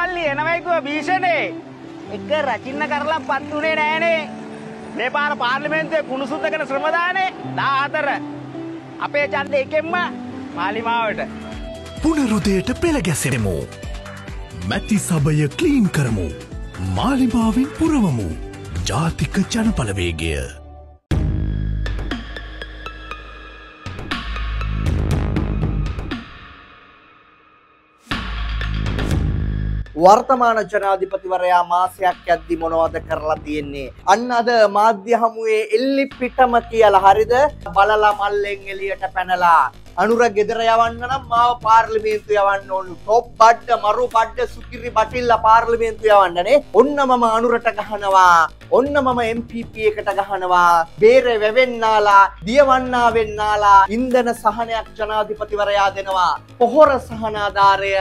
මල්ලි එනවයිකුව භීෂණේ එක රචින්න කරලා පත්තුනේ නෑනේ නේපාල පාර්ලිමේන්තුවේ කුණුසුද්ද කරන ශ්‍රමදානේ දා අතර අපේ චන්ද එකෙන්ම මාලිමාවට පුනරුදයට පෙළ ගැසෙමු මැති සභය ක්ලීන් කරමු මාලිමාවෙන් පුරවමු ජාතික ජනපලවේගය වර්තමාන ජනාධිපතිවරයා මාසයක් ඇද්දි මොනවද කරලා තියෙන්නේ. අන්න අද මාධ්‍ය හමුවේ එල්ලි පිටම කියලා හරිද බලලා මල්ලෙන් එලියට පැනලා. අනුර ගෙදර යවන්න නම් මාව පාර්ලිමේන්තු යවන්න ඕනු. ටොප් බඩ මරු බඩ සුකිරි බටිල්ල පාර්ලිමේන්තු යවන්නනේ. ඔන්න මම අනුරට ගහනවා. ඔන්න මම MPP එකට ගහනවා. බේර වැවෙන්නාලා දියවන්නා වෙන්නාලා ඉන්ධන සහනයක් ජනාධිපතිවරයා දෙනවා. පොහොර සහනාධාරය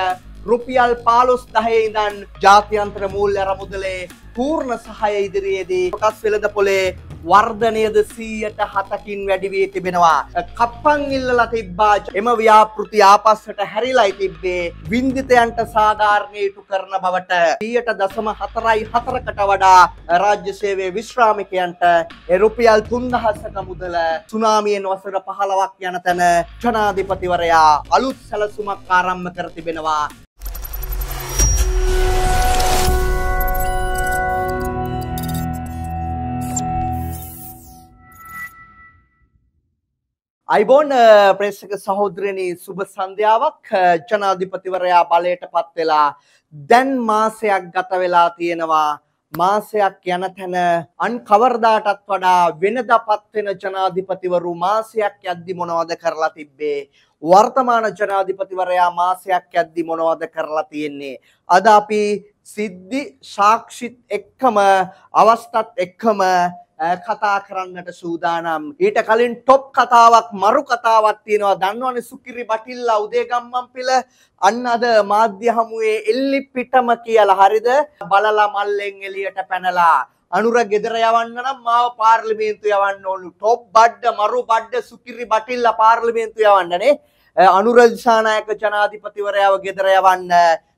රුපියල් පාලොස් දහේ ඉඳන් ජාත්‍යන්ත්‍ර මූල්්‍ය රමුදලේ පූර්ණ සහය ඉදිරියේදී කොටස් වෙළඳ පොලේ වර්ධනයද සීයට හතකින් වැඩිවී තිබෙනවා. කප්පන් ඉල්ලලා තිබ්බා එම ව්‍යාපෘති ආපස්සට හැරිලයි තිබ්බේ වින්දිතයන්ට සාධාරණයටු කරන බවට ඊයට දසම හතරයි හතරකට වඩා රාජ්‍ය සේවේ විශ්‍රාමිකයන්ට එරුපියල් තුන්දහසක මුදල සුනාමියෙන් වසර පහලවක් යන තැන ජනාධිපතිවරයා අලුත් සැලසුමක් ආරම්භ කර තිබෙනවා. අයිබෝන් ප්‍රේෂක සහෝදරණී සුභ සන්ධ්‍යාවක් ජනාධිපතිවරයා බලයට පත් වෙලා දැන් මාසයක් ගත වෙලා තියෙනවා මාසයක් යන තැන අන් කවරදාටත් වඩා වෙනදා පත්වෙන ජනාධිපතිවරු මාසයක් යද්දි මොනවද කරලා තිබ්බේ වර්තමාන ජනාධිපතිවරයා මාසයක් යද්දි මොනවද කරලා තියෙන්නේ අද අපි සිද්ධි සාක්ෂිත් එක්කම අවස්ථත් එක්කම කතා කරන්නට සූදානම්. ඊට කලින් টොප් කතාවක් මරු කතාවක් තියෙනවා. දන්නවනේ සුකිරි බටිල්ලා උදේගම්මන් පෙළ අන්න අද මාධ්‍ය හමුවේ එල්ලි පිටම කියලා හරිද? බලලා මල්ලෙන් එළියට පැනලා අනුර ගෙදර යවන්න නම් මාව පාර්ලිමේන්තු යවන්න ඕනු. টොප් බඩ මරු බඩ සුකිරි බටිල්ලා පාර්ලිමේන්තු යවන්නනේ. අනුර දිසානායක ජනාධිපතිවරයාව ගෙදර යවන්න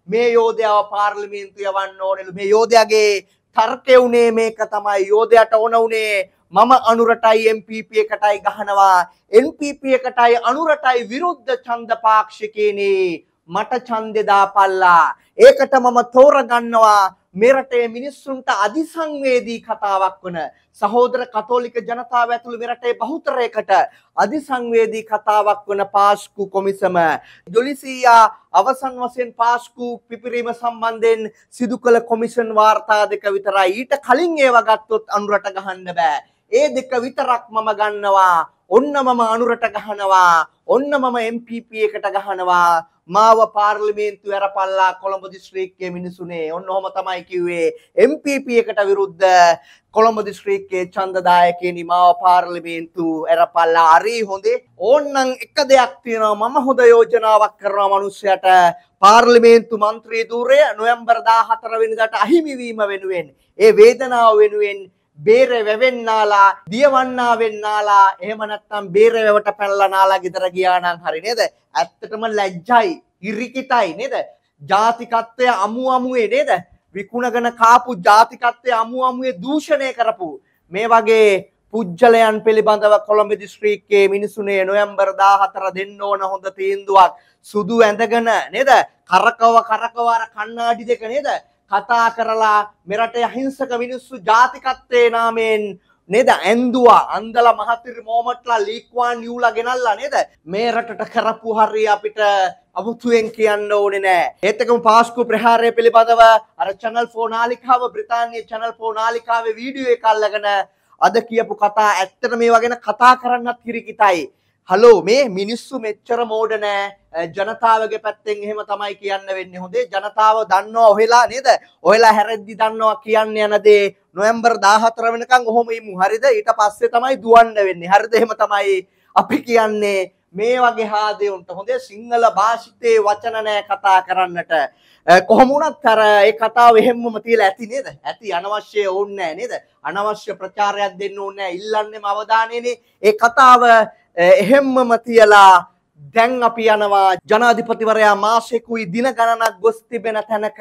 මේ යෝධයාව පාර්ලිමේන්තු යවන්න ඕනෙලු. මේ යෝධයාගේ තර්කය වුණේ මේක තමයි යෝධයට ඕන වුණේ මම අනුරටයි MPP එකටයි ගහනවා NPP එකටයි අනුරටයි විරුද්ධ ඡන්ද පාක්ෂිකේනේ මට ඡන්දේ දාපල්ලා ඒකට මම තෝරගන්නවා මෙරටේ මිනිස්සුන්ට අධිසංවේදී කතාවක් වන සහෝදර කතෝලික ජනතාව ඇතුළු මෙරටේ බහුතරයකට අධිසංවේදී කතාවක් වන පාස්කු කොමිසම ජොලිසීයා අවසන් වශයෙන් පාස්කු පිපිරීම සම්බන්ධයෙන් සිදු කළ කොමිෂන් වාර්තා දෙක විතරයි ඊට කලින් ඒව ගත්තොත් අනුරට ගහන්න බෑ ඒ දෙක විතරක් මම ගන්නවා. ඔන්න මම අනුරට ගහනවා. ඔන්න මම MPP එකට ගහනවා. මාව පාර්ලිමේන්තු ඇරපල්ලා කොළඹ දිස්ත්‍රික්කයේ මිනිසුනේ. ඔන්න ඔහොම තමයි කිව්වේ. MPP එකට විරුද්ධ කොළඹ දිස්ත්‍රික්කයේ ඡන්දදායකෙනි මාව පාර්ලිමේන්තු ඇරපල්ලා. හරි හොඳේ. ඕන්නම් එක දෙයක් තියෙනවා. මම හොඳ යෝජනාවක් කරනවා මිනිස්සයාට. පාර්ලිමේන්තු මන්ත්‍රී ධූරය නොවැම්බර් 14 වෙනිදාට අහිමි වීම වෙනුවෙන් ඒ වේදනාව වෙනුවෙන් බේර වැවෙන්නාලා දියවන්නා වෙන්නාලා එහෙම නැත්නම් බේර වැවට පැනලා නාලා ගෙදර ගියා නම් හරි නේද? ඇත්තටම ලැජ්ජයි, ඉරිකිතයි නේද? ජාතිකත්වය අමු අමුවේ නේද? විකුණගෙන කාපු ජාතිකත්වය අමු අමුවේ දූෂණය කරපු මේ වගේ පුද්ජලයන් පිළිබඳව කොළඹ දිස්ත්‍රීක්කයේ මිනිසුනේ නොයම්බර් 14 දෙන්න ඕන හොඳ තීන්දුවක් සුදු ඇඳගෙන නේද කරකව කරකවර කණ්ණාඩි දෙක නේද කතා කරලා මෙරට අහිංසක මිනිස්සු ජාතිකත්වයේ නාමයෙන් නේද ඇන්දවා අන්දල මහතිර මෝමට්ලා ලීක්වා නිියවලා ගෙනල්ලා නේද මේ රටට කරපු හරි අපිට අමුතුුවෙන් කියන්න ඕනෙ නෑ ඒතකම පාස්කු ප්‍රහාරය පිළිබඳව අර චනල් ෆෝනාලිකාව බ්‍රතාන්ය චනල් ෆෝනාලිකාවේ වීඩියුවේ කල්ලගෙන අද කියපු කතා ඇත්තට මේ වගෙන කතා කරන්නත් කිරිකිතයි හලෝ මේ මිනිස්සු මෙච්චර මෝඩ නෑ ජනතාවගේ පැත්තෙන් එහෙම තමයි කියන්න වෙන්න හොඳේ ජනතාව දන්නවා ඔහෙලා නේද ඔහෙලා හැරද්දි දන්නවා කියන්න යනදේ නොයම්බර් දාහතර වෙනකං ඔහොම ඉමු හරිද ඊට පස්සේ තමයි දුවන්න වෙන්නේ හරිද එහෙම තමයි අපි කියන්නේ මේ වගේ හාදයුන්ට හොඳේ සිංහල භාෂිතයේ වචන නෑ කතා කරන්නට කොහොම වුණත් අර ඒ කතාව එහෙම්මම තියලා ඇති නේද ඇති අනවශ්‍ය ඕනේ නෑ නේද අනවශ්‍ය ප්‍රචාරයක් දෙන්න ඕනේ නෑ ඉල්ලන්නේම අවධානයනේ ඒ කතාව එහෙම්මම තියලා දැන් අපි යනවා ජනාධිපතිවරයා මාසෙකුයි දින ගණනක් ගොස් තිබෙන තැනක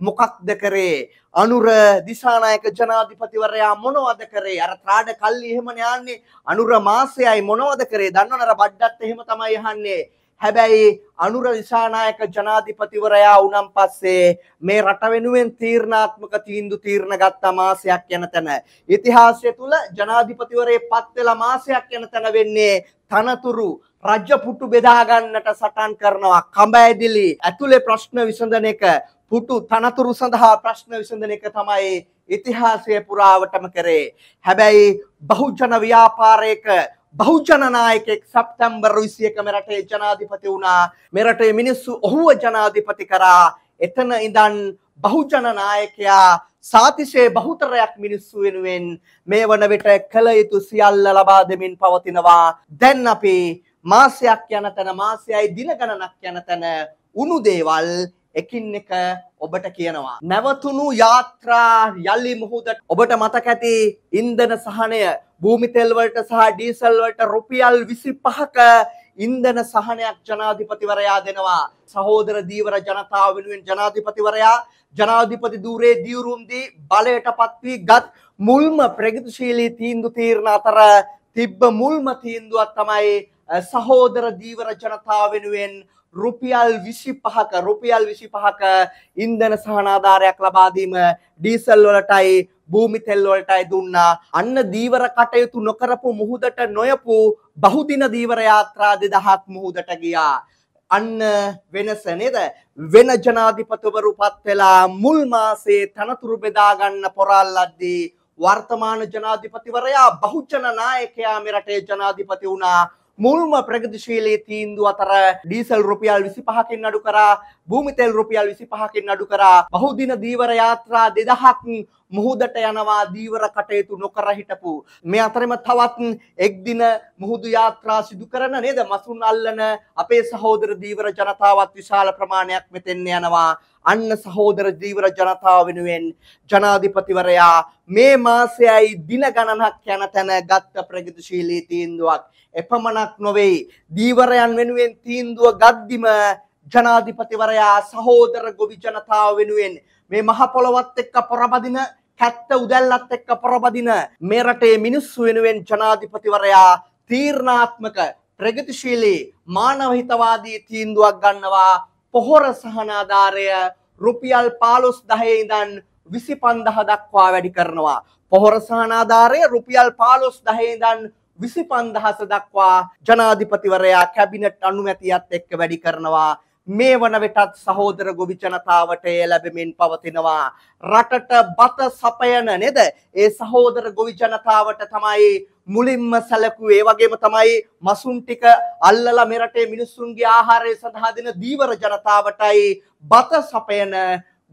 මොකක්ද කරේ අනුර දිසානායක ජනාධිපතිවරයා මොනවද කරේ අර ත්‍රාඩ කල්ලි එහෙම යන්නේ අනුර මාසයයි මොනවද කරේ දන්නවනර බඩ්ඩත් එහෙම තමයි අහන්නේ හැබැයි අනුර දිසානායක ජනාධිපතිවරයා වුණන් පස්සේ මේ රට වෙනුවෙන් තීරණාත්මක තීන්දු තීරණ ගත්ත මාසයක් යන තැන. ඉතිහාසය තුළ ජනාධිපතිවරේ පත් වෙලා මාසයක් යන තැන වෙන්නේ තනතුරු රජ්‍ය පුටු බෙදා ගන්නට සටන් කරනවා. කඹ ඇදිලි ඇතුලේ ප්‍රශ්න විසඳන එක පුටු තනතුරු සඳහා ප්‍රශ්න විසඳන එක තමයි ඉතිහාසය පුරාවටම කරේ. හැබැයි බහුජන ව්‍යාපාරයක බහුජනනායකෙක් සැප්තැම්බර් 21 මෙරටේ ජනාධිපති වුණා. මෙරටේ මිනිස්සු ඔහුව ජනාධිපති කරා. එතන ඉඳන් බහුජන නායකයා සාතිශය බහුතරයක් මිනිස්සු වෙනුවෙන් මේ වන විට කළ යුතු සියල්ල ලබා දෙමින් පවතිනවා. දැන් අපි මාසයක් යන තැන මාසයයි දින ගණනක් යන තැන උණු දේවල් එකින් එක ඔබට කියනවා. නැවතුණු යාත්‍රා යලි මුහුදට ඔබට මතක ඇති ඉන්ධන සහනය භූමි තෙල් වලට සහ ඩීසල් වලට රුපියල් 25ක ඉන්ධන සහනයක් ජනාධිපතිවරයා දෙනවා. සහෝදර දීවර ජනතාව වෙනුවෙන් ජනාධිපතිවරයා ජනාධිපති ධූරයේ දියුරුම් දී බලයටපත් වී ගත් මුල්ම ප්‍රගතිශීලී තීන්දුව තීරණ අතර තිබ්බ මුල්ම තීන්දුවක් තමයි සහෝදර දීවර ජනතාව වෙනුවෙන් රුපියල් 25ක රුපියල් 25ක ඉන්ධන සහනාධාරයක් ලබා දීම ඩීසල් වලටයි භූමි තෙල් වලටයි දුන්නා අන්න දීවර කටයුතු නොකරපු මුහුදට නොයපු බහුදින දීවර යාත්‍රා 2000ක් මුහුදට ගියා අන්න වෙනස නේද වෙන ජනාධිපතිවරුපත් වෙලා මුල් මාසේ තනතුරු බෙදා ගන්න පොරාල්ලද්දී වර්තමාන ජනාධිපතිවරයා බහුජන නායකයා මෙරටේ ජනාධිපති වුණා මුල්ම ප්‍රගතිශීලී තීන්දුව අතර ඩීසල් රුපියල් 25කින් අඩු කරා භූමිතෙල් රුපියල් 25කින් අඩු කරා බහුදින දීවර යාත්‍රා 2000ක් මුහුදට යනවා දීවර කටයුතු නොකර හිටපු මේ අතරෙම තවත් එක් දින මුහුදු යාත්‍රා සිදු කරන නේද මසුන් අල්ලන අපේ සහෝදර දීවර ජනතාවත් විශාල ප්‍රමාණයක් මෙතෙන් යනවා අන්න සහෝදර දීවර ජනතාව වෙනුවෙන් ජනාධිපතිවරයා මේ මාසයයි දින ගණනක් යන තැන ගත්ත ප්‍රගතිශීලී තීන්දුවක් එපමණක් නොවේ දීවරයන් වෙනුවෙන් තීන්දුව ගද්දිම ජනාධිපතිවරයා සහෝදර ගොවි ජනතාව වෙනුවෙන් මේ මහ පොළොවත් එක්ක පොරබදින කැත්ත උදැල්ලත් එක්ක පොරබදින මේ රටේ මිනිස්සු වෙනුවෙන් ජනාධිපතිවරයා තීරණාත්මක ප්‍රගතිශීලී මානවහිතවාදී තීන්දුවක් ගන්නවා පොහොර සහනාධාරය රුපියල් පාලොස් දහය ඉඳන් විසි පන්දහ දක්වා වැඩි කරනවා. පොහොර සහනාධාරය රුපියල් පාලොස් දහයිදන් විසි පන්දහස දක්වා ජනාධිපතිවරයා කැබිනට් අනුමැතියත් එක්ක වැඩි කරනවා මේ වන විටත් සහෝදර ගොවි ජනතාවට එය ලැබෙමින් පවතිනවා. රටට බත සපයන නේද? ඒ සහෝදර ගොවි ජනතාවට තමයි මුලින්ම සැලකුවේ. ඒ වගේම තමයි මසුන් ටික අල්ලලා මේ රටේ මිනිස්සුන්ගේ ආහාරය සඳහා දෙන දීවර ජනතාවටයි බත සපයන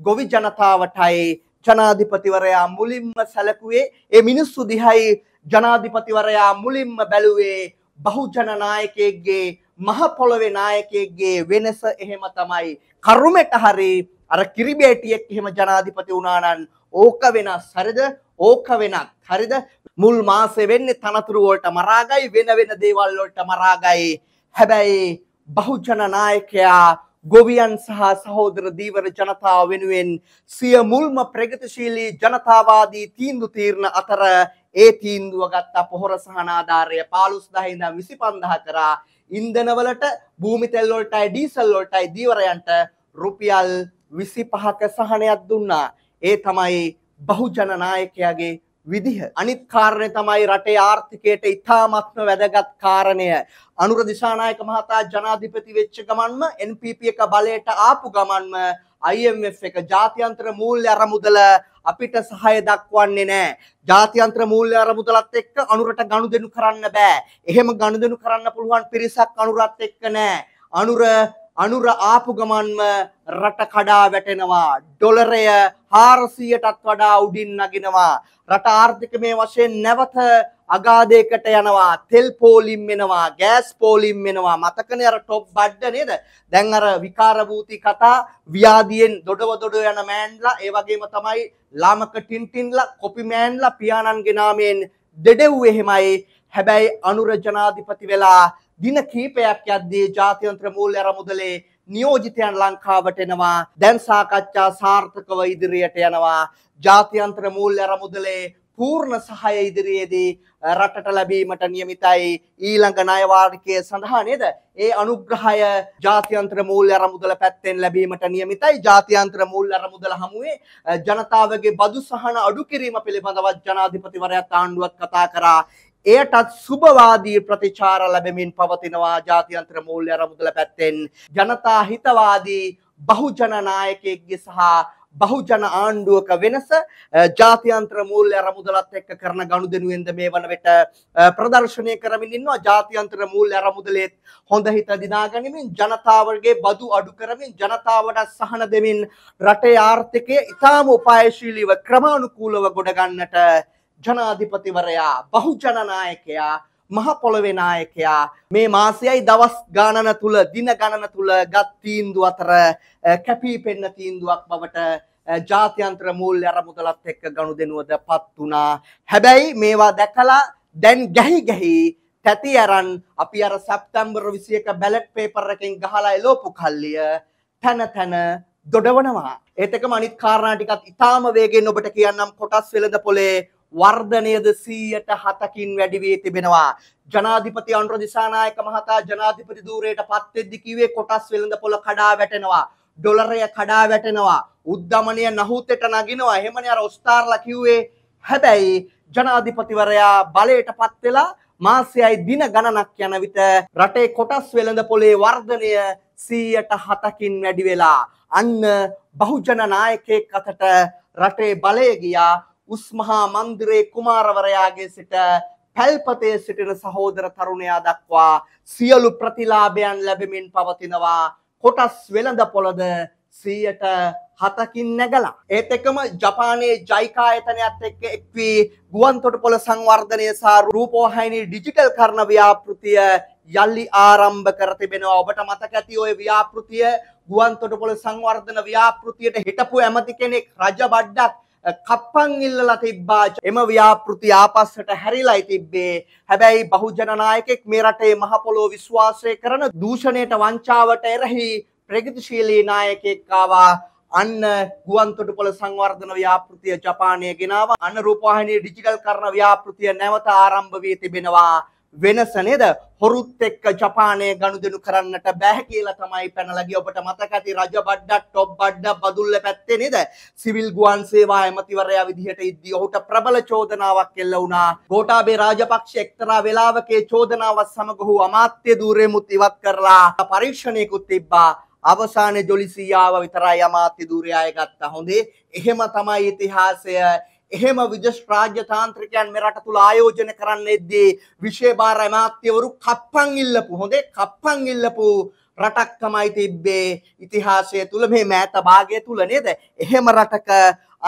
ගොවි ජනතාවටයි ජනාධිපතිවරයා මුලින්ම සැලකුවේ. ඒ මිනිස්සු දිහයි ජනාධිපතිවරයා මුලින්ම බැලුවේ බහුජන නායකයෙක්ගේ මහ පොළවේ නායකයෙක්ගේ වෙනස එහෙම තමයි. කරුමෙට හරි අර කිරිබේටියෙක් එහෙම ජනාධිපති වුණා නම් ඕක වෙනස් හරිද? ඕක වෙනස් හරිද? මුල් මාසේ වෙන්නේ තනතුරු වලට මරාගයි වෙන වෙන දේවල් වලට මරාගයි. හැබැයි බහුජන නායකයා ගොවියන් සහ සහෝදර දීවර ජනතාව වෙනුවෙන් සිය මුල්ම ප්‍රගතිශීලී ජනතාවාදී තීන්දු තීරණ අතර ඒ තීන්දුව ගත්තා පොහොර සහනාධාරය 15 දහයිඳන් 25 දහ කරා ඉන්දනවලට භූමි තැල්වලටයි ඩීසල්වලටයි දීවරයන්ට රුපියල් විසි පහක සහනයක් දුන්නා. ඒ තමයි බහුජනනායකයාගේ විදිහ. අනිත් කාරණය තමයි රටේ ආර්ථිකයට ඉතාමත්ම වැදගත් කාරණය. අනුර දිසානායක මහතා ජනාධිපති වෙච්ච ගමන්ම NPP එක බලයට ආපු ගමන්ම IMF එක ජාත්‍යන්තර මූල්‍ය අරමුදල අපිට සහය දක්වන්නේ නැහැ. ජාත්‍යන්තර මූල්‍ය අරමුදලත් එක්ක අනුරට ගනුදෙනු කරන්න බෑ. එහෙම ගනුදෙනු කරන්න පුළුවන් පිරිසක් අනුරත් එක්ක නැහැ. අනුර අනුර ආපු ගමන්ම රට කඩා වැටෙනවා. ඩොලරය 400ටත් වඩා උඩින් නගිනවා. රට ආර්ථිකමය වශයෙන් නැවත අගාධයකට යනවා තෙල් පෝලිම් වෙනවා ගෑස් පෝලිම් වෙනවා මතකනේ අර টොප් බඩ නේද දැන් අර විකාර භූති කතා ව්‍යාධියෙන් දොඩව දොඩ යන මෑන්ලා ඒ වගේම තමයි ලාමක ටින්ටින්ලා කොපි මෑන්ලා පියාණන්ගේ නාමයෙන් දෙඩෙව්වේ එහෙමයි හැබැයි අනුර ජනාධිපති වෙලා දින කීපයක් යද්දී ජාත්‍යන්තර මූල්‍ය අරමුදලේ නියෝජිතයන් ලංකාවට එනවා දැන් සාකච්ඡා සාර්ථකව ඉදිරියට යනවා ජාත්‍යන්තර මූල්‍ය අරමුදලේ පූර්ණ සහය ඉදිරියේදී රටට ලැබීමට නියමිතයි ඊළඟ ණය වාර්ෂිකයේ සඳහා නේද? ඒ අනුග්‍රහය ජාත්‍යන්තර මූල්‍ය අරමුදල පැත්තෙන් ලැබීමට නියමිතයි. ජාත්‍යන්තර මූල්‍ය අරමුදල හමුවේ ජනතාවගේ බදු සහන අඩු කිරීම පිළිබඳව ජනාධිපතිවරයාත් ආණ්ඩුවත් කතා කරා. එයටත් සුභවාදී ප්‍රතිචාර ලැබමින් පවතිනවා ජාතියන්ත්‍ර මූල්‍ය අරමුදල පැත්තෙන් ජනතා හිතවාදී බහුජන නායකයෙක්ගේ සහ බහුජන ආණ්ඩුවක වෙනස ජාතියන්ත්‍ර මූල්‍ය අරමුදලත් එක්ක කරන ගනුදෙනුවෙන්ද මේ වන විට ප්‍රදර්ශනය කරමින් ඉන්නවා ජාතියන්ත්‍ර මූල්‍ය අරමුදලෙත් හොඳ හිත දිනාගනිමින් ජනතාවගේ බදු අඩු කරමින් ජනතාවට සහන දෙමින් රටේ ආර්ථිකය ඉතාම උපායශීලීව ක්‍රමානුකූලව ගොඩ ගන්නට ජනාධිපතිවරයා බහුජන නායකයා මහ පොළවේ නායකයා මේ මාසයයි දවස් ගණන තුල දින ගණන තුල ගත් තීන්දුව අතර කැපී පෙනෙන තීන්දුවක් බවට ජාත්‍යන්තර මූල්‍ය අරමුදලත් එක්ක ගනුදෙනුවදපත් වුණා. හැබැයි මේවා දැකලා දැන් ගැහි ගැහි තැති අරන් අපි අර සැප්තැම්බර් 21 බැලට් පේපර් එකෙන් ගහලා එලෝපු කල්ලිය තන තන දොඩවනවා. ඒත් එකම අනිත් කාරණා ටිකත් ඊටාම වේගෙන් ඔබට කියන්නම් කොටස් වෙළඳ පොලේ වර්ධනයද 107කින් වැඩි වී තිබෙනවා. ජනාධිපති අනුර දිසානායක මහතා ජනාධිපති ධූරයට පත් වෙද්දී කිව්වේ කොටස් වෙළඳ පොළ කඩා වැටෙනවා. ඩොලරය කඩා වැටෙනවා. උද්දමනය නහුතෙට නගිනවා. එහෙමනේ අර ඔස්තාර්ලා කිව්වේ. හැබැයි ජනාධිපතිවරයා බලයට පත් වෙලා මාසයයි දින ගණනක් යන විට රටේ කොටස් වෙළඳ පොලේ වර්ධනය 107කින් වැඩි වෙලා අන්න බහුජන නායකයෙක් අතට රටේ බලය ගියා උස්මහා මන්දිරේ කුමාරවරයාගේ සිට පැල්පතේ සිටින සහෝදර තරුණයා දක්වා සියලු ප්‍රතිලාභයන් ලැබෙමින් පවතිනවා කොටස් වෙළඳ පොළද සීයට හතකින් නැගලා. ඒත් එකම ජපානයේ ජයිකා ආයතනයත් එක්ක එක්වී ගුවන්තොටුපොළ සංවර්ධනය සහ රූපවාහිනී ඩිජිටල් කරන ව්‍යාපෘතිය යල්ලි ආරම්භ කර තිබෙනවා. ඔබට මතක ඇති ওই ව්‍යාපෘතිය ගුවන්තොටුපොළ සංවර්ධන ව්‍යාපෘතියට හිටපු ඇමති කෙනෙක් රජ බඩ්ඩක් කප්පන් ඉල්ලලා තිබ්බා එම ව්‍යාපෘති ආපස්සට හැරිලා තිබ්බේ හැබැයි බහුජන නායකෙක් මේ රටේ මහ පොළොව විශ්වාසය කරන දූෂණයට වංචාවට එරෙහි ප්‍රගතිශීලී නායකෙක් ආවා අන්න ගුවන්තොටුපොළ සංවර්ධන ව්‍යාපෘතිය ජපානය ගෙනාව අන්න රූපවාහිනී ඩිජිටල් කරන ව්‍යාපෘතිය නැවත ආරම්භ වී තිබෙනවා වෙනස නේද හොරුත් එක්ක ජපානය ගනුදෙනු කරන්නට බෑ කියලා තමයි පැනලගේ ඔබට මතක ඇති රජ බඩ්ඩක් ටොප් බඩ්ඩ බදුල්ල පැත්තේ නේද සිවිල් ගුවන් සේවා ඇමතිවරයා විදිහට ඉද්දී ඔහුට ප්‍රබල චෝදනාවක් එල්ල වුණා ගෝඨාභය රාජපක්ෂ එක්තරා වෙලාවකේ චෝදනාවත් සමග ඔහු අමාත්‍ය ධූරයෙමුත් ඉවත් කරලා පරීක්ෂණයකුත් තිබ්බා අවසානයේ ජොලිසියාව විතරයි අමාත්‍ය ධූරයාය ගත්තා හොඳේ එහෙම තමයි ඉතිහාසය එහෙම විදේශ රාජ්‍ය තාන්ත්‍රිකයන් මේ රට තුල ආයෝජන කරන්නේදී විශේෂ භාර අමාත්‍යවරු කප්පන් ඉල්ලපු හොඳේ කප්පන් ඉල්ලපු රටක් තමයි තිබ්බේ ඉතිහාසය තුල මේ මෑත භාගය තුල නේද එහෙම රටක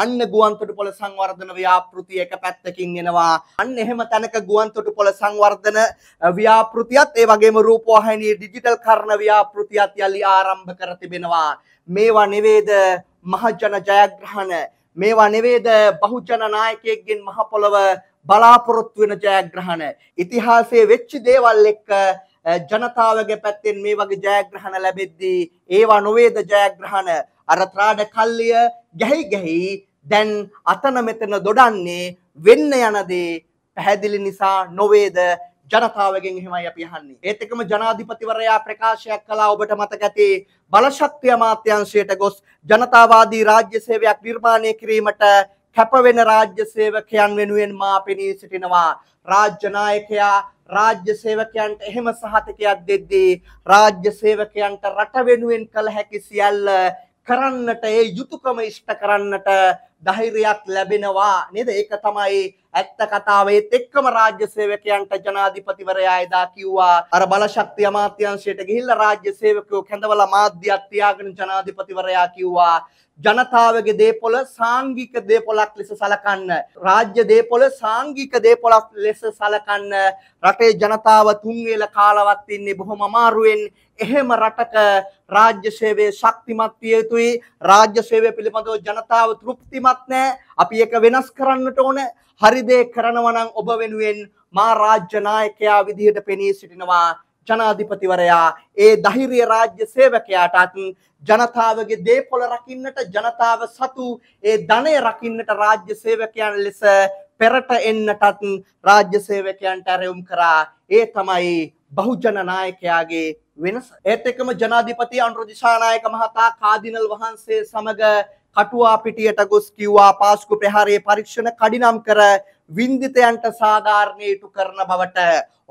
අන්න ගුවන්තොටුපොළ සංවර්ධන ව්‍යාපෘති එක පැත්තකින් එනවා අන්න එහෙම තැනක ගුවන්තොටුපොළ සංවර්ධන ව්‍යාපෘතියත් ඒ වගේම රූපවාහිනී ඩිජිටල් කරන ව්‍යාපෘතියත් යලි ආරම්භ කර තිබෙනවා මේවා නෙවේද මහජන ජයග්‍රහණ මේවා නෙවේද බහුජන නායකයෙක්ගෙන් මහපොළව බලාපොරොත්තු වෙන ජයග්‍රහණ. ඉතිහාසයේ වෙච්ච දේවල් එක්ක ජනතාවගේ පැත්තෙන් මේ වගේ ජයග්‍රහණ ලැබෙද්දී ඒවා නොවේද ජයග්‍රහණ. අර ත්‍රාඩ කල්ලිය ගැහි ගැහි දැන් අතන මෙතන දොඩන්නේ වෙන්න යන දේ පැහැදිලි නිසා නොවේද ජනතාවගෙන් එහෙමයි අපි අහන්නේ. ඒත් එක්කම ජනාධිපතිවරයා ප්‍රකාශයක් කළා ඔබට මතක ඇති බලශක්ති අමාත්‍යාංශයට ගොස් ජනතාවාදී රාජ්‍ය සේවයක් නිර්මාණය කිරීමට කැපවෙන රාජ්‍ය සේවකයන් වෙනුවෙන් මා පෙනී සිටිනවා. රාජ්‍ය නායකයා රාජ්‍ය සේවකයන්ට එහෙම සහතිකයක් දෙද්දී රාජ්‍ය සේවකයන්ට රට වෙනුවෙන් කළ හැකි සියල්ල කරන්නට ඒ යුතුයකම ඉෂ්ට කරන්නට ධෛර්යයක් ලැබෙනවා නේද? ඒක තමයි ඇත්ත කතාවෙත් එක්කම රාජ්‍ය සේවකයන්ට ජනාධිපතිවරයා එදා කිව්වා අර බලශක්ති අමාත්‍යාංශයට ගිහිල්ලා රාජ්‍ය සේවකයෝ කැඳවලා මාධ්‍යයක් තියාගෙන ජනාධිපතිවරයා කිව්වා ජනතාවගේ දේපොළ සාංගික දේපොළක් ලෙස සලකන්න රාජ්‍ය දේපොළ සාංගික දේපොළක් ලෙස සලකන්න රටේ ජනතාව තුන් වේල කාලවත් ඉන්නේ බොහොම අමාරුවෙන් එහෙම රටක රාජ්‍ය සේවයේ ශක්තිමත් විය යුතුයි රාජ්‍ය සේවය පිළිබඳව ජනතාව තෘප්තිමත් තෘප්තිමත් නෑ අපි එක වෙනස් කරන්නට ඕන හරිදේ කරනවනං ඔබ වෙනුවෙන් මා රාජ්‍යනායකයා විදිහට පෙනී සිටිනවා ජනාධිපතිවරයා ඒ දහිරිය රාජ්‍ය සේවකයාටත් ජනතාවගේ දේපොළ රකින්නට ජනතාව සතු ඒ ධනය රකින්නට රාජ්‍ය සේවකයන් ලෙස පෙරට එන්නටත් රාජ්‍ය සේවකයන්ට ඇරයුම් කරා ඒ තමයි බහුජන නායකයාගේ වෙනස ඒත් එකම ජනාධිපති අනුරුදිශානායක මහතා කාදිනල් වහන්සේ සමග කටුවා පිටියට ගොස් කිව්වා පාස්කු ප්‍රහාරයේ පරීක්ෂණ කඩිනම් කර වින්දිතයන්ට සාධාරණීටු කරන බවට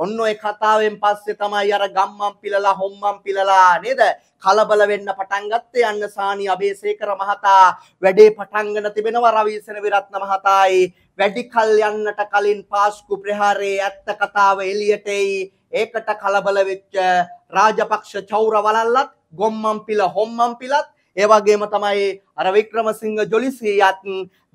ඔන්න ඔය කතාවෙන් පස්සේ තමයි අර ගම්මන් පිලලා හොම්මන් පිලලා නේද කලබල වෙන්න පටන් ගත්තේ අන්න සානි අබේසේකර මහතා වැඩේ පටන්ගෙන තිබෙනවා රවිසන විරත්න මහතායි වැඩි කල් යන්නට කලින් පාස්කු ප්‍රහාරයේ ඇත්ත කතාව එළියට එයි ඒකට කලබල වෙච්ච රාජපක්ෂ චෞර වලල්ලත් ගොම්මන් පිල හොම්මන් පිලත් ඒ වගේම තමයි අර වික්‍රමසිංහ ජොලිසියත්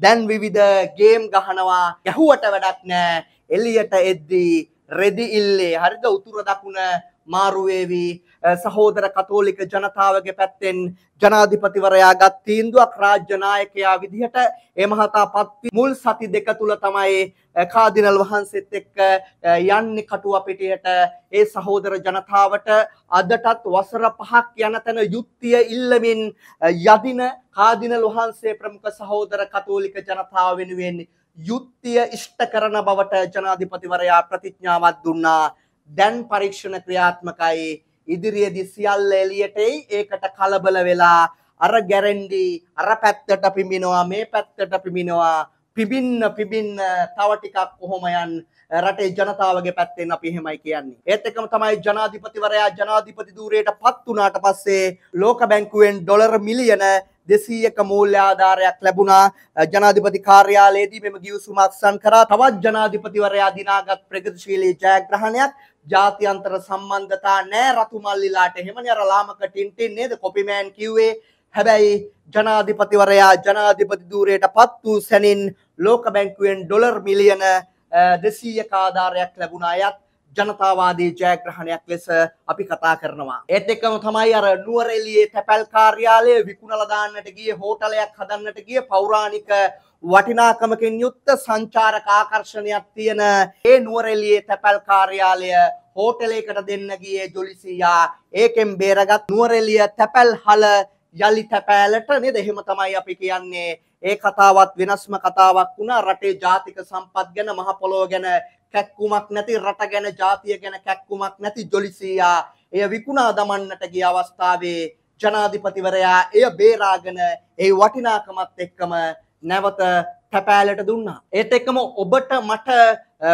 දැන් විවිධ ගේම් ගහනවා ගැහුවට වැඩක් නෑ එළියට එද්දී රෙදි ඉල්ලේ හරිද උතුර දකුණ මාරු වේවි සහෝදර කතෝලික ජනතාවගේ පැත්තෙන් ජනාධිපතිවරයා ගත් තීන්දුවක් රාජ්‍ය නායකයා විදිහට ඒ මහතාපත් මුල් සති දෙක තුල තමයි කාදිනල් වහන්සේත් එක්ක යන්නේ කටුව පිටියට ඒ සහෝදර ජනතාවට අදටත් වසර පහක් යන තැන යුක්තිය ඉල්ලමින් යදින කාදිනල් වහන්සේ ප්‍රමුඛ සහෝදර කතෝලික ජනතාව වෙනුවෙන් යුක්තිය ඉෂ්ට කරන බවට ජනාධිපතිවරයා ප්‍රතිඥාවක් දුන්නා දැන් පරීක්ෂණ ක්‍රියාත්මකයි ඉදිරියේදී සියල්ල එළියටයි ඒකට කලබල වෙලා අර ගැරන්ඩි අර පැත්තට පිඹිනවා මේ පැත්තට පිඹිනවා පිබින්න පිබින්න තව ටිකක් කොහොම යන් රටේ ජනතාවගේ පැත්තෙන් අපි එහෙමයි කියන්නේ. ඒත් එකම තමයි ජනාධිපතිවරයා ජනාධිපති ධූරයටපත් වුණාට පස්සේ ලෝක බැංකුවෙන් ඩොලර් මිලියන 200ක මූල්‍ය ආධාරයක් ලැබුණා. ජනාධිපති කාර්යාලයේදී මෙම ගිවිසුමක් සම්කරා තවත් ජනාධිපතිවරයා දිනාගත් ප්‍රගතිශීලී ජයග්‍රහණයක් ජාත්‍යන්තර සම්බන්ධතා නෑ රතුමල්ලිලාට එහෙමනි අර ලාමක ටින්ටින් නේද කොපිමෑන් කිව්වේ හැබැයි ජනාධිපතිවරයා ජනාධිපති ධූරයට පත් වූ සැනින් ලෝක බැංකුවෙන් ඩොලර් මිලියන දෙසීයක ආධාරයක් ලැබුණා. එයත් ජනතාවාදී ජයග්‍රහණයක් ලෙස අපි කතා කරනවා. ඒත් එක්කම තමයි අර නුවරඑළියේ තැපැල් කාර්යාලය විකුණලා දාන්නට ගිය හෝටලයක් හදන්නට ගිය පෞරාණික වටිනාකමකින් යුක්ත සංචාරක ආකර්ෂණයක් තියෙන ඒ නුවරඑළියේ තැපැල් කාර්යාලය හෝටලයකට දෙන්න ගියේ ජොලිසියා ඒකෙන් බේරගත් නුවරඑළිය තැපැල් හල යලි තැපෑලට නේද එහෙම තමයි අපි කියන්නේ ඒ කතාවත් වෙනස්ම කතාවක් වුණා රටේ ජාතික සම්පත් ගැන මහ පොළොව ගැන කැක්කුමක් නැති රට ගැන ජාතිය ගැන කැක්කුමක් නැති ජොලිසියා එය විකුණා දමන්නට ගිය අවස්ථාවේ ජනාධිපතිවරයා එය බේරාගෙන ඒ වටිනාකමත් එක්කම නැවත තැපෑලට දුන්නා. ඒත් එක්කම ඔබට මට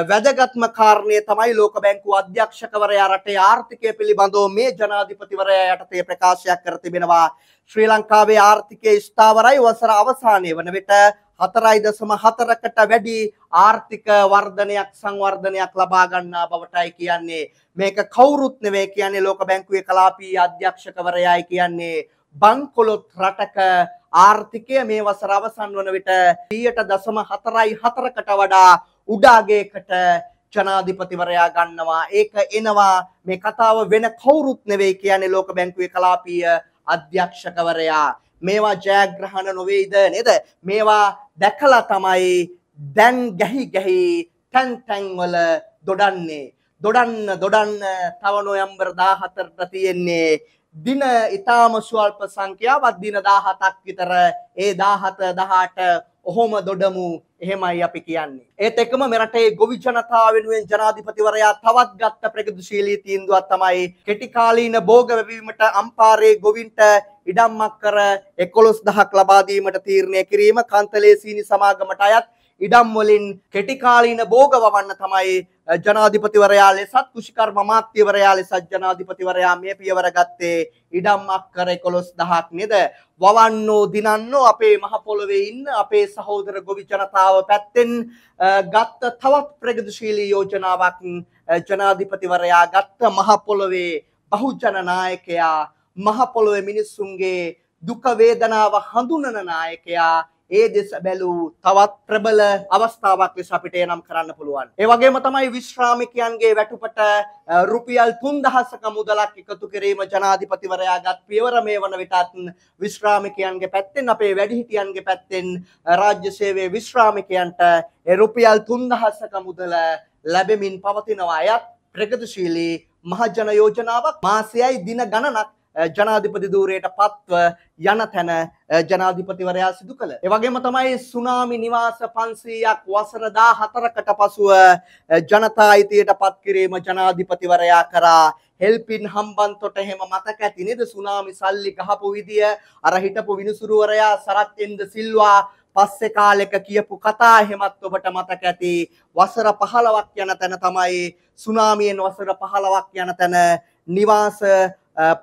වැදගත්ම කාරණය තමයි ලෝක බැංකු අධ්‍යක්ෂකවරයා රටේ ආර්ථිකය පිළිබඳව මේ ජනාධිපතිවරයා යටතේ ප්‍රකාශයක් කර තිබෙනවා. ශ්‍රී ලංකාවේ ආර්ථිකය ස්ථාවරයි වසර අවසානයේ වන විට 4.4කට වැඩි ආර්ථික වර්ධනයක් සංවර්ධනයක් ලබා ගන්නා බවටයි කියන්නේ මේක කවුරුත් නෙවෙයි කියන්නේ ලෝක බැංකුවේ කලාපීය අධ්‍යක්ෂකවරයායි කියන්නේ බංකොලොත් රටක ආර්ථිකය මේ වසර අවසන් වන විට 1.44කට වඩා උඩ අගයකට ජනාධිපතිවරයා ගන්නවා ඒක එනවා මේ කතාව වෙන කවුරුත් නෙවෙයි කියන්නේ ලෝක බැංකුවේ කලාපීය අධ්‍යක්ෂකවරයා මේවා ජයග්‍රහණ නොවේද නේද මේවා දැකලා තමයි දැන් ගැහි ගැහි තැන් තැන්වල දොඩන්නේ දොඩන්න දොඩන්න තව නොයම්බර් 14ට තියෙන්නේ දින ඊටාම ස්වල්ප සංඛ්‍යාවක් දින 17ක් විතර ඒ 17 18 ඔහොම දොඩමු එහෙමයි අපි කියන්නේ. ඒත් එක්කම මෙරටේ ගොවි ජනතාව වෙනුවෙන් ජනාධිපතිවරයා තවත් ගත්ත ප්‍රගතිශීලී තීන්දුවක් තමයි කෙටි කාලීන භෝග වැවීමට අම්පාරේ ගොවින්ට ඉඩම්මක් කර 11000ක් ලබා දීමට තීරණය කිරීම කන්තලේ සීනි සමාගමට අයත් ඉඩම් වලින් කෙටිකාලීන භෝගවවන්න තමයි ජනාධිපතිවරයා ලෙසත් කෘෂිකර්ම අමාත්‍යවරයා ලෙසත් ජනාධිපතිවරයා මේ පියවර ගත්තේ ඉඩම් අක්කර 11000ක් නේද වවන්නෝ දිනන්නෝ අපේ මහ පොළොවේ ඉන්න අපේ සහෝදර ගොවි ජනතාව පැත්තෙන් ගත්ත තවත් ප්‍රගතිශීලී යෝජනාවක් ජනාධිපතිවරයා ගත්ත මහ පොළොවේ බහුජන නායකයා මහ පොළොවේ මිනිස්සුන්ගේ දුක වේදනාව හඳුනන නායකයා ඒ දෙස බැලූ තවත් ප්‍රබල අවස්ථාවක් ලෙස අපිට එනම් කරන්න පුළුවන්. ඒ වගේම තමයි විශ්‍රාමිකයන්ගේ වැටුපට රුපියල් 3000ක මුදලක් එකතු කිරීම ජනාධිපතිවරයාගත් පියවර මේ වන විටත් විශ්‍රාමිකයන්ගේ පැත්තෙන් අපේ වැඩිහිටියන්ගේ පැත්තෙන් රාජ්‍ය සේවයේ විශ්‍රාමිකයන්ට රුපියල් 3000ක මුදල ලැබෙමින් පවතිනවා. එයත් ප්‍රගතිශීලී මහජන යෝජනාවක් මාසයයි දින ගණනක් ජනාධිපති දූරයට පත්ව යන තැන ජනාධිපතිවරයා සිදු කළ. එවගේම තමයි සුනාමි නිවාස පන්සීයක් වසරදා හතරකට පසුව ජනතා අයිතියට පත්කිරීම ජනාධිපතිවරයා කරා හෙල්පින් හම්බන් තොට එහෙම මතක ඇති නේද සුනාමි සල්ලි ගහපු විදිය අර හිටපු විනිසුරුවරයා සරත් එන්ද සිල්වා පස්සේ කාලෙක කියපු කතා එහෙමත් ඔබට මතක ඇති වසර 15ක් යන තැන තමයි සුනාමියෙන් වසර 15ක් යන තැන නිවාස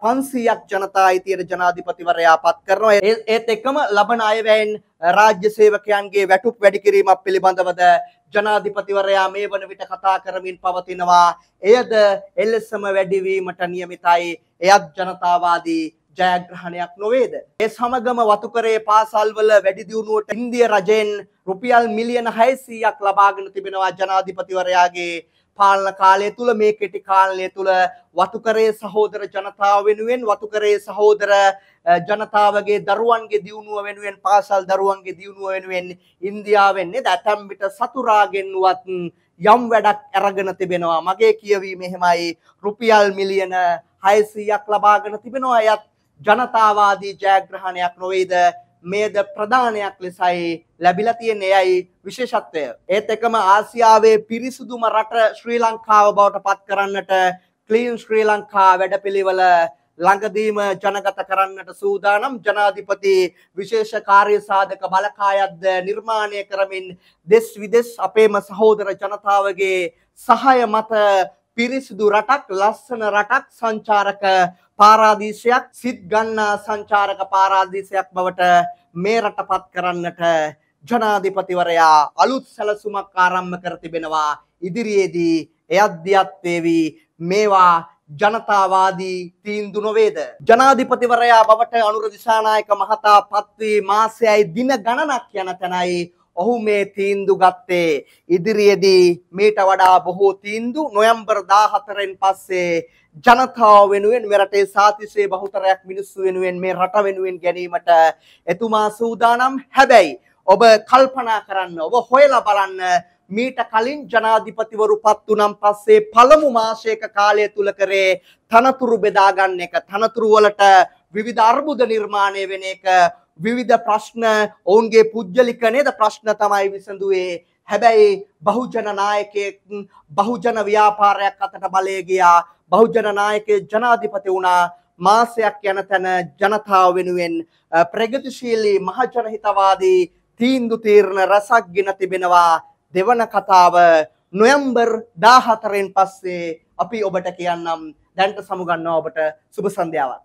පන්සීයක් ජනතා අයිතියට ජනාධිපතිවරයා පත් කරනවා ඒත් එක්කම ලබන අයවැයෙන් රාජ්‍ය සේවකයන්ගේ වැටුප් වැඩිකිරීමක් පිළිබඳවද ජනාධිපතිවරයා මේ වන විට කතා කරමින් පවතිනවා එයද එල්ලෙසම වැඩිවීමට නියමිතයි එයත් ජනතාවාදී ජයග්‍රහණයක් නොවේද. ඒ සමගම වතුකරේ පාසල්වල වැඩිදියුණුවට ඉන්දිය රජයෙන් රුපියල් මිලියන හයසීයක් ලබාගෙන තිබෙනවා ජනාධිපතිවරයාගේ පාලන කාලය තුළ මේ කෙටි කාලය තුළ වතුකරේ සහෝදර ජනතාව වෙනුවෙන් වතුකරේ සහෝදර ජනතාවගේ දරුවන්ගේ දියුණුව වෙනුවෙන් පාසල් දරුවන්ගේ දියුණුව වෙනුවෙන් ඉන්දියාවෙන්නේ දැතැම් විට සතුරාගෙන්වත් යම් වැඩක් ඇරගෙන තිබෙනවා මගේ කියවීම එහෙමයි රුපියල් මිලියන 600ක් ලබාගෙන තිබෙනවා එයත් ජනතාවාදී ජයග්‍රහණයක් නොවේද මේද ප්‍රධානයක් ලෙසයි ලැබිලා තියෙන එයයි විශේෂත්වය. ඒත් එකම ආසියාවේ පිරිසුදුම රට ශ්‍රී ලංකාව බවට පත් කරන්නට ක්ලීන් ශ්‍රී ලංකා වැඩපිළිවෙල ළඟදීම ජනගත කරන්නට සූදානම් ජනාධිපති විශේෂ කාර්ය සාධක බලකායක්ද නිර්මාණය කරමින් දෙස් විදෙස් අපේම සහෝදර ජනතාවගේ සහය මත පිරිසිදු රටක් ලස්සන රටක් සංචාරක පාරාදීශයක් සිත් ගන්නා සංචාරක පාරාදීශයක් බවට මේ රටපත් කරන්නට ජනාධිපතිවරයා අලුත් සැලසුමක් ආරම්භ කර තිබෙනවා ඉදිරියේදී එයද්දියත් වේවි මේවා ජනතාවාදී තීන්දු නොවේද ජනාධිපතිවරයා බවට අනුර දිසානායක මහතා පත්වී මාසයයි දින ගණනක් යන තැනයි ඔහු මේ තීන්දු ගත්තේ ඉදිරියේදී මීට වඩා බොහෝ තීන්දු නොවැම්බර් 14න් පස්සේ ජනතාව වෙනුවෙන් මේ රටේ සාතිශේ බහුතරයක් මිනිස්සු වෙනුවෙන් මේ රට වෙනුවෙන් ගැනීමට එතුමා සූදානම් හැබැයි ඔබ කල්පනා කරන්න ඔබ හොයලා බලන්න මීට කලින් ජනාධිපතිවරු පත්තු නම් පස්සේ පළමු මාසයක කාලය තුළ කරේ තනතුරු බෙදාගන්න එක තනතුරු වලට විවිධ අර්බුද නිර්මාණය වෙන එක විවිධ ප්‍රශ්න ඔවුන්ගේ පුද්ගලික නේද ප්‍රශ්න තමයි විසඳුවේ හැබැයි බහුජන නායකයෙක් බහුජන ව්‍යාපාරයක් අතට බලය ගියා බහුජන නායකයේ ජනාධිපති වුණා මාසයක් යන තැන ජනතාව වෙනුවෙන් ප්‍රගතිශීලී මහජන හිතවාදී තීන්දු තීරණ රසක් ගෙන තිබෙනවා දෙවන කතාව නොයම්බර් 14න් පස්සේ අපි ඔබට කියන්නම් දැන්ට සමුගන්නවා ඔබට සුබ සන්ධ්‍යාවක්